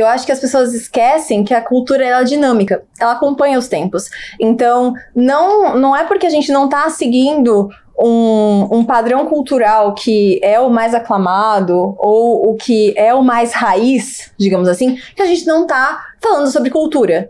eu acho que as pessoas esquecem que a cultura ela é dinâmica, ela acompanha os tempos. Então, não, não é porque a gente não está seguindo um, um, padrão cultural que é o mais aclamado ou o que é o mais raiz, digamos assim, que a gente não está falando sobre cultura.